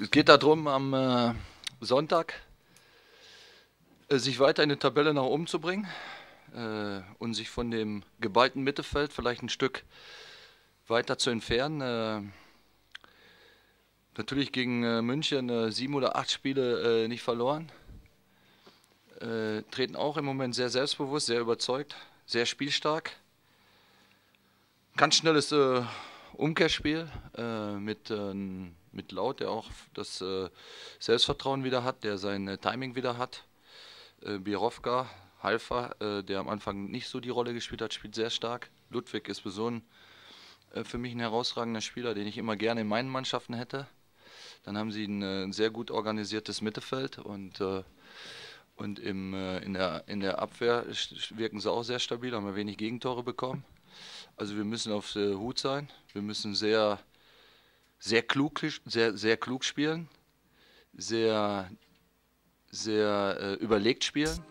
Es geht darum, am äh, Sonntag äh, sich weiter in die Tabelle nach oben zu bringen äh, und sich von dem geballten Mittelfeld vielleicht ein Stück weiter zu entfernen. Äh, natürlich gegen äh, München äh, sieben oder acht Spiele nicht verloren. treten auch im Moment sehr selbstbewusst, sehr überzeugt, sehr spielstark. Ganz schnelles Umkehrspiel mit ähm, mit Laut, der auch das äh, Selbstvertrauen wieder hat, der sein äh, Timing wieder hat. Äh, Birovka, Halfa, äh, der am Anfang nicht so die Rolle gespielt hat, spielt sehr stark. Ludwig ist besonders äh, für mich ein herausragender Spieler, den ich immer gerne in meinen Mannschaften hätte. Dann haben sie ein, äh, ein sehr gut organisiertes Mittelfeld und, äh, und im, in, der, in der Abwehr wirken sie auch sehr stabil, haben wir wenig Gegentore bekommen. Also wir müssen auf der Hut sein, wir müssen sehr sehr klug, sehr, sehr klug spielen, sehr, sehr äh, überlegt spielen.